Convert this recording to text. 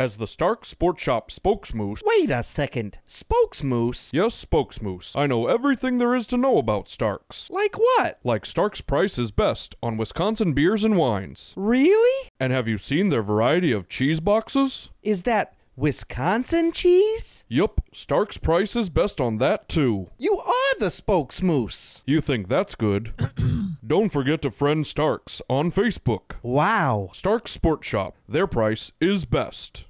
As the Stark Sports Shop spokesmoose. Wait a second. Spokesmoose? Yes, spokesmoose. I know everything there is to know about Stark's. Like what? Like Stark's price is best on Wisconsin beers and wines. Really? And have you seen their variety of cheese boxes? Is that Wisconsin cheese? Yup, Stark's price is best on that too. You are the spokesmoose. You think that's good? Don't forget to friend Stark's on Facebook. Wow. Stark's Sport Shop. Their price is best.